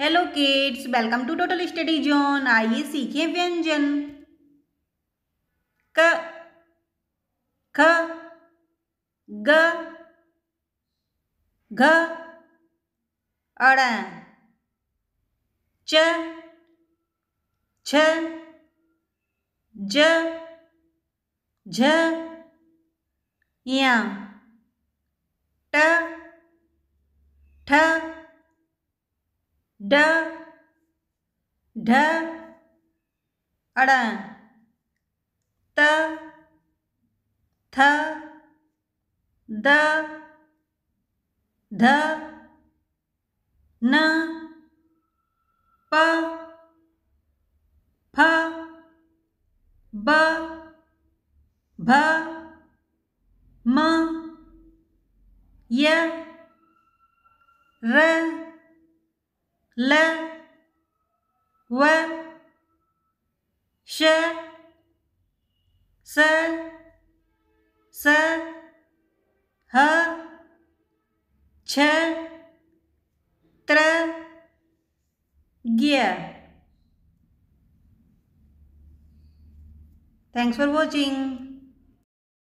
hello kids welcome to total study zone आइए सीखे व्यंजन क ख ग घ अड़ च छ ज झ ट ठ ड ढ अड़ त थ द ध न प फ ब भ म य र ल व श स स ह छ त्र ज्ञ थैंक्स फॉर वॉचिंग